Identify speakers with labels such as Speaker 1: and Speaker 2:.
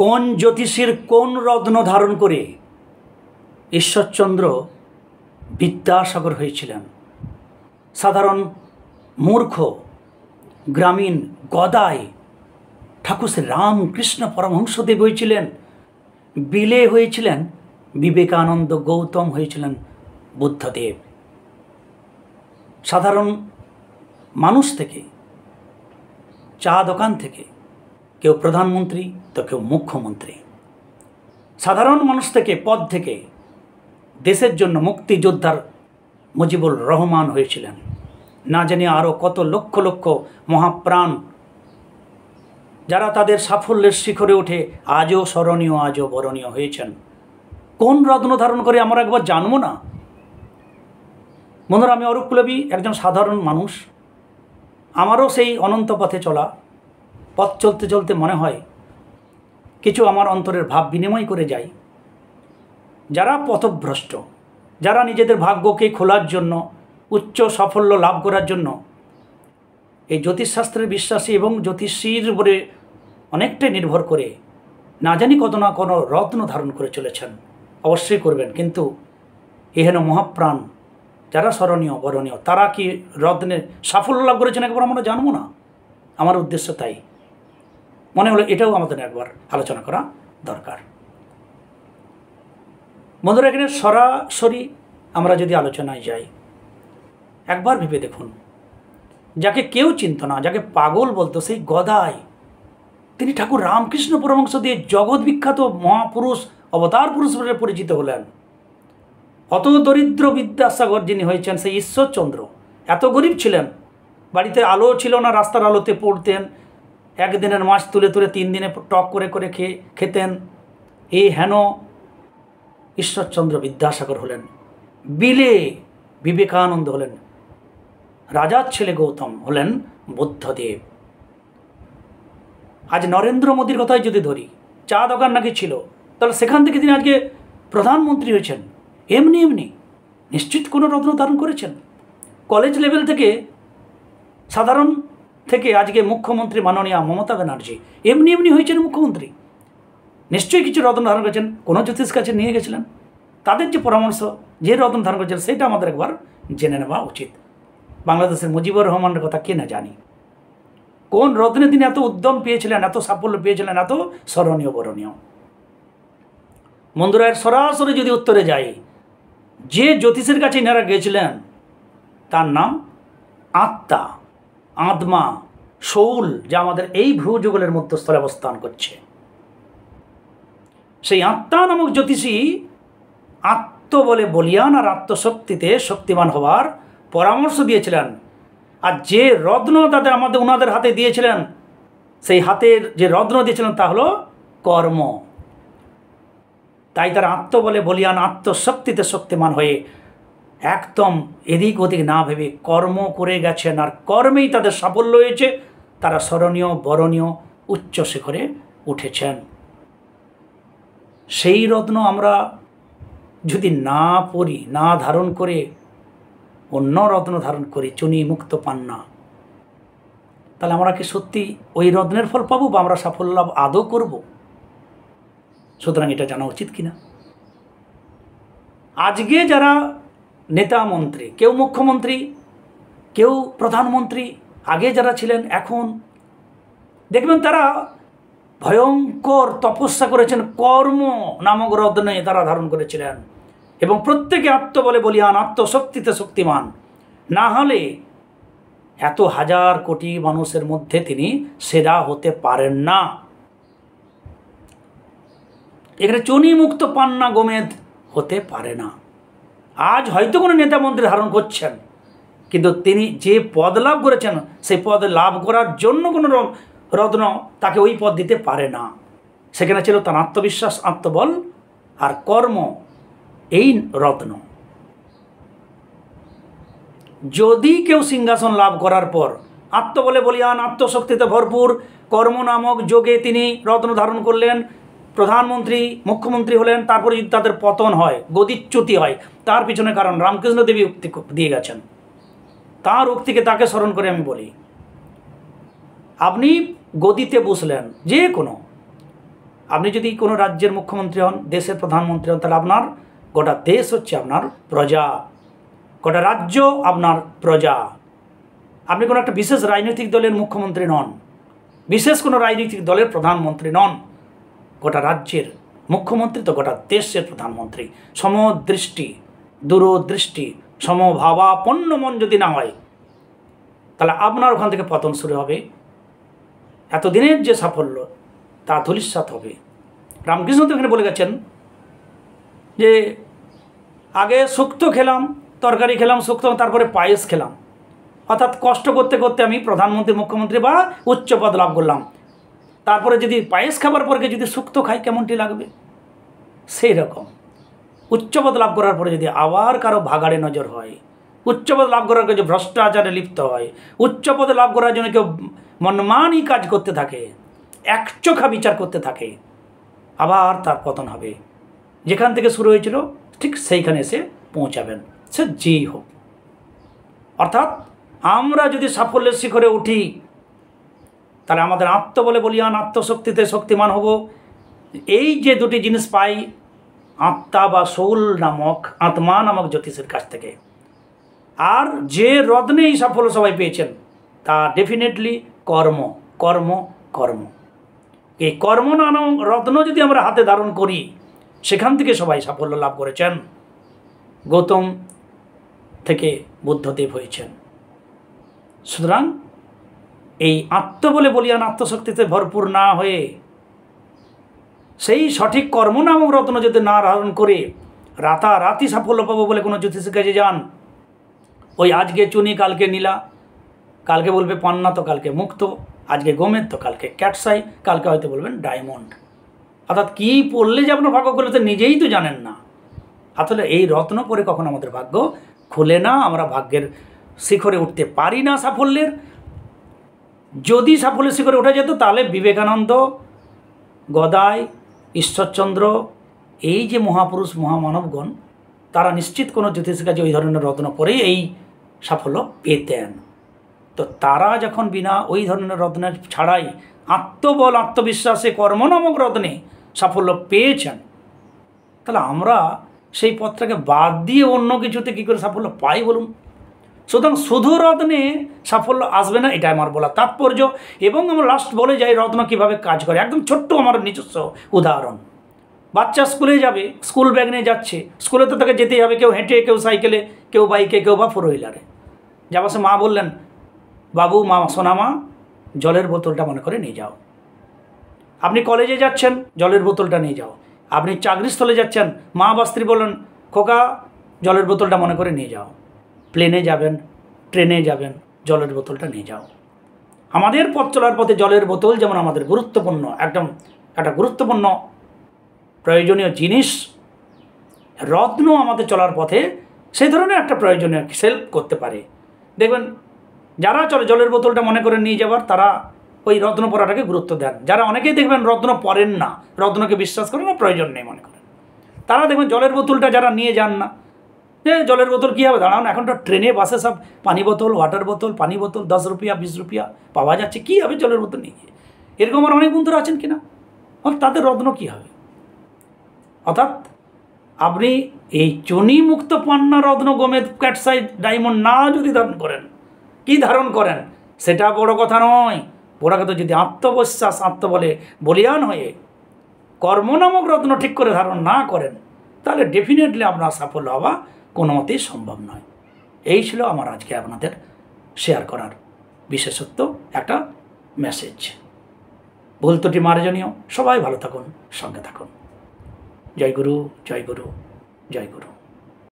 Speaker 1: কোন জ্যোতিষীর কোন রত্ন ধারণ করে ঈশ্বরচন্দ্র বিদ্যাসাগর হয়েছিলেন সাধারণ মূর্খ গ্রামীণ গদায় ঠাকুর রামকৃষ্ণ পরমহংসদেব হয়েছিলেন বিলে হয়েছিলেন বিবেকানন্দ গৌতম হয়েছিলেন বুদ্ধদেব সাধারণ মানুষ থেকে চা দোকান থেকে কেউ প্রধানমন্ত্রী তো কেউ মুখ্যমন্ত্রী সাধারণ মানুষ থেকে পদ থেকে দেশের জন্য মুক্তিযোদ্ধার মুজিবুল রহমান হয়েছিলেন না জানি আরও কত লক্ষ লক্ষ মহাপ্রাণ যারা তাদের সাফল্যের শিখরে উঠে আজও স্মরণীয় আজও বরণীয় হয়েছেন কোন রত্ন ধারণ করে আমরা একবার জানবো না আমি অরূপ কুলবী একজন সাধারণ মানুষ আমারও সেই অনন্ত পথে চলা পথ চলতে চলতে মনে হয় কিছু আমার অন্তরের ভাব বিনিময় করে যাই যারা পথভ্রষ্ট যারা নিজেদের ভাগ্যকে খোলার জন্য উচ্চ সাফল্য লাভ করার জন্য এই জ্যোতিষশাস্ত্রের বিশ্বাসী এবং জ্যোতিষীর উপরে অনেকটাই নির্ভর করে না জানি কত না কোনো রত্ন ধারণ করে চলেছেন অবশ্যই করবেন কিন্তু এহেন মহাপ্রাণ যারা স্মরণীয় বরণীয় তারা কি রত্নের সাফল্য লাভ করেছেন একবার আমরা জানবো না আমার উদ্দেশ্য তাই মনে হলো এটাও আমাদের একবার আলোচনা করা দরকার বন্ধুরা এখানে সরাসরি আমরা যদি আলোচনায় যাই একবার ভেবে দেখুন যাকে কেউ চিনত না যাকে পাগল বলতো সেই গদাই তিনি ঠাকুর রামকৃষ্ণ পরমংশ দিয়ে জগৎ বিখ্যাত মহাপুরুষ অবতার পুরুষ বলে পরিচিত হলেন অত দরিদ্র বিদ্যাসাগর যিনি হয়েছেন সেই ঈশ্বরচন্দ্র এত গরিব ছিলেন বাড়িতে আলো ছিল না রাস্তার আলোতে পড়তেন একদিনের মাছ তুলে তুলে তিন দিনে টক করে করে খেয়ে খেতেন এই হেন ঈশ্বরচন্দ্র বিদ্যাসাগর হলেন বিলে বিবেকানন্দ হলেন রাজার ছেলে গৌতম হলেন বুদ্ধদেব আজ নরেন্দ্র মোদীর কথাই যদি ধরি চা দোকান নাকি ছিল তাহলে সেখান থেকে তিনি আজকে প্রধানমন্ত্রী হয়েছেন এমনি এমনি নিশ্চিত কোনো রত্ন ধারণ করেছেন কলেজ লেভেল থেকে সাধারণ থেকে আজকে মুখ্যমন্ত্রী মাননীয়া মমতা ব্যানার্জি এমনি এমনি হয়েছেন মুখ্যমন্ত্রী নিশ্চয়ই কিছু রতন ধারণ করেছেন কোনো জ্যোতিষ কাছে নিয়ে গেছিলেন তাদের যে পরামর্শ যে রতন ধারণ করেছেন সেটা আমাদের একবার জেনে নেওয়া উচিত বাংলাদেশের মুজিবুর রহমানের কথা কে না জানি কোন রত্নে তিনি এত উদ্যম পেয়েছিলেন এত সাফল্য পেয়েছিলেন এত স্মরণীয় বরণীয় মন্দুরায়ের সরাসরি যদি উত্তরে যাই যে জ্যোতিষের কাছে ইনারা গেছিলেন তার নাম আত্মা আদমা শৌল যা আমাদের এই যুগলের মধ্যস্থলে অবস্থান করছে সেই আত্মা নামক জ্যোতিষী আত্ম বলে বলিয়ান আর আত্মশক্তিতে শক্তিমান হওয়ার পরামর্শ দিয়েছিলেন আর যে রত্ন তাদের আমাদের ওনাদের হাতে দিয়েছিলেন সেই হাতের যে রত্ন দিয়েছিলেন তা হলো কর্ম তাই তারা বলে বলিয়ান আত্মশক্তিতে শক্তিমান হয়ে একদম এদিক ওদিক না ভেবে কর্ম করে গেছেন আর কর্মেই তাদের সাফল্য হয়েছে তারা স্মরণীয় বরণীয় উচ্চ শিখরে উঠেছেন সেই রত্ন আমরা যদি না পড়ি না ধারণ করে অন্য রত্ন ধারণ করি চুনি মুক্ত পান না তাহলে আমরা কি সত্যি ওই রত্নের ফল পাবো বা আমরা সাফল্য লাভ আদৌ করব সুতরাং এটা জানা উচিত কিনা আজকে যারা নেতা মন্ত্রী কেউ মুখ্যমন্ত্রী কেউ প্রধানমন্ত্রী আগে যারা ছিলেন এখন দেখবেন তারা ভয়ঙ্কর তপস্যা করেছেন কর্ম নামক রত্নে তারা ধারণ করেছিলেন এবং প্রত্যেকে আত্ম বলে বলিয়ান আত্মশক্তিতে শক্তিমান না হলে এত হাজার কোটি মানুষের মধ্যে তিনি সেরা হতে পারেন না এখানে চনিমুক্ত মুক্ত পান্না গোমেদ হতে পারে না আজ হয়তো কোনো নেতা মন্ত্রী ধারণ করছেন কিন্তু তিনি যে পদ লাভ করেছেন সেই পদ লাভ করার জন্য কোনো রত্ন তাকে ওই পদ দিতে পারে না সেখানে ছিল তার আত্মবিশ্বাস আত্মবল আর কর্ম এই রত্ন যদি কেউ সিংহাসন লাভ করার পর আত্মবলে বলিয়ান আত্মশক্তিতে ভরপুর কর্ম নামক যোগে তিনি রত্ন ধারণ করলেন প্রধানমন্ত্রী মুখ্যমন্ত্রী হলেন তারপরে যদি তাদের পতন হয় গদিচ্যুতি হয় তার পিছনে কারণ রামকৃষ্ণ দেবী উক্তি দিয়ে গেছেন তার উক্তিকে তাকে স্মরণ করে আমি বলি আপনি গদিতে বসলেন যে কোনো আপনি যদি কোনো রাজ্যের মুখ্যমন্ত্রী হন দেশের প্রধানমন্ত্রী হন তাহলে আপনার গোটা দেশ হচ্ছে আপনার প্রজা গোটা রাজ্য আপনার প্রজা আপনি কোনো একটা বিশেষ রাজনৈতিক দলের মুখ্যমন্ত্রী নন বিশেষ কোনো রাজনৈতিক দলের প্রধানমন্ত্রী নন গোটা রাজ্যের মুখ্যমন্ত্রী তো গোটা দেশের প্রধানমন্ত্রী সমদৃষ্টি দূরদৃষ্টি সমভাবাপন্ন মন যদি না হয় তাহলে আপনার ওখান থেকে পতন শুরু হবে এতদিনের যে সাফল্য তা ধুলিস্বাত হবে রামকৃষ্ণ তো এখানে বলে গেছেন যে আগে শুক্তো খেলাম তরকারি খেলাম শুক্ত তারপরে পায়েস খেলাম অর্থাৎ কষ্ট করতে করতে আমি প্রধানমন্ত্রী মুখ্যমন্ত্রী বা উচ্চপদ লাভ করলাম তারপরে যদি পায়েস খাবার পরকে যদি সুক্ত খাই কেমনটি লাগবে সেই রকম উচ্চপদ লাভ করার পরে যদি আবার কারো ভাগাড়ে নজর হয় উচ্চপদ লাভ করার কাছে ভ্রষ্টাচারে লিপ্ত হয় উচ্চপদে লাভ করার জন্য কেউ মনমানই কাজ করতে থাকে একচোখা বিচার করতে থাকে আবার তার পতন হবে যেখান থেকে শুরু হয়েছিল ঠিক সেইখানে এসে পৌঁছাবেন সে যেই হোক অর্থাৎ আমরা যদি সাফল্যের শিখরে উঠি তাহলে আমাদের আত্ম বলে বলিয়ান আত্মশক্তিতে শক্তিমান হব এই যে দুটি জিনিস পাই আত্মা বা শৌল নামক আত্মা নামক জ্যোতিষের কাছ থেকে আর যে রত্নে এই সাফল্য সবাই পেয়েছেন তা ডেফিনেটলি কর্ম কর্ম কর্ম এই কর্ম নানক রত্ন যদি আমরা হাতে ধারণ করি সেখান থেকে সবাই সাফল্য লাভ করেছেন গৌতম থেকে বুদ্ধদেব হয়েছেন সুতরাং এই আত্ম বলে বলিয়ান আত্মশক্তিতে ভরপুর না হয়ে সেই সঠিক কর্ম নামক রত্ন যদি না ধারণ করে রাতারাতি সাফল্য পাবো বলে কোনো জ্যোতিষের কাছে যান ওই আজকে চুনি কালকে নীলা কালকে বলবে পান্না তো কালকে মুক্ত আজকে গমের তো কালকে ক্যাটসাই কালকে হয়তো বলবেন ডায়মন্ড অর্থাৎ কী পড়লে যে আপনার ভাগ্য করবে তো নিজেই তো জানেন না আসলে এই রত্ন পরে কখনো আমাদের ভাগ্য খুলে না আমরা ভাগ্যের শিখরে উঠতে পারি না সাফল্যের যদি সাফল্যের শিখরে ওঠা যেত তাহলে বিবেকানন্দ গদাই ঈশ্বরচন্দ্র এই যে মহাপুরুষ মহামানবগণ তারা নিশ্চিত কোনো জ্যোতিষের কাজে ওই ধরনের রত্ন করে এই সাফল্য পেতেন তো তারা যখন বিনা ওই ধরনের রত্নের ছাড়াই আত্মবল আত্মবিশ্বাসে কর্ম নামক রত্নে সাফল্য পেয়েছেন তাহলে আমরা সেই পথটাকে বাদ দিয়ে অন্য কিছুতে কী করে সাফল্য পাই বলুন সুতরাং শুধু রত্নে সাফল্য আসবে না এটা আমার বলা তাৎপর্য এবং আমার লাস্ট বলে যাই রত্ন কীভাবে কাজ করে একদম ছোট্ট আমার নিজস্ব উদাহরণ বাচ্চা স্কুলে যাবে স্কুল ব্যাগ নিয়ে যাচ্ছে স্কুলে তো তাকে যেতেই হবে কেউ হেঁটে কেউ সাইকেলে কেউ বাইকে কেউ বা ফোর হুইলারে যাবার সে মা বললেন বাবু মা সোনামা জলের বোতলটা মনে করে নিয়ে যাও আপনি কলেজে যাচ্ছেন জলের বোতলটা নিয়ে যাও আপনি চাকরিস্থলে যাচ্ছেন মা বা স্ত্রী বললেন খোকা জলের বোতলটা মনে করে নিয়ে যাও প্লেনে যাবেন ট্রেনে যাবেন জলের বোতলটা নিয়ে যাও আমাদের পথ চলার পথে জলের বোতল যেমন আমাদের গুরুত্বপূর্ণ একদম একটা গুরুত্বপূর্ণ প্রয়োজনীয় জিনিস রত্ন আমাদের চলার পথে সেই ধরনের একটা প্রয়োজনীয় সেলফ করতে পারে দেখবেন যারা চলে জলের বোতলটা মনে করে নিয়ে যাবার তারা ওই রত্ন পরাটাকে গুরুত্ব দেন যারা অনেকেই দেখবেন রত্ন পরেন না রত্নকে বিশ্বাস করেন না প্রয়োজন নেই মনে করেন তারা দেখবেন জলের বোতলটা যারা নিয়ে যান না হ্যাঁ জলের বোতল কী হবে দাঁড়ান এখন তো ট্রেনে বাসে সব পানি বোতল ওয়াটার বোতল পানি বোতল দশ রুপিয়া বিশ রুপিয়া পাওয়া যাচ্ছে কী হবে জলের বোতল নিয়ে গিয়ে এরকম আমার অনেক বন্ধুরা আছেন কিনা তাদের রত্ন কী হবে অর্থাৎ আপনি এই চনি মুক্ত পান্না রত্ন ক্যাট ক্যাটসাইড ডায়মন্ড না যদি ধারণ করেন কি ধারণ করেন সেটা বড় কথা নয় বড় কথা যদি আত্মবিশ্বাস আত্মবলে বলিয়ান হয়ে কর্মনামক রত্ন ঠিক করে ধারণ না করেন তাহলে ডেফিনেটলি আপনার সাফল্য হওয়া কোনো মতেই সম্ভব নয় এই ছিল আমার আজকে আপনাদের শেয়ার করার বিশেষত্ব একটা মেসেজ ভুল ত্রুটি মার্জনীয় সবাই ভালো থাকুন সঙ্গে থাকুন জয় গুরু জয় গুরু জয় গুরু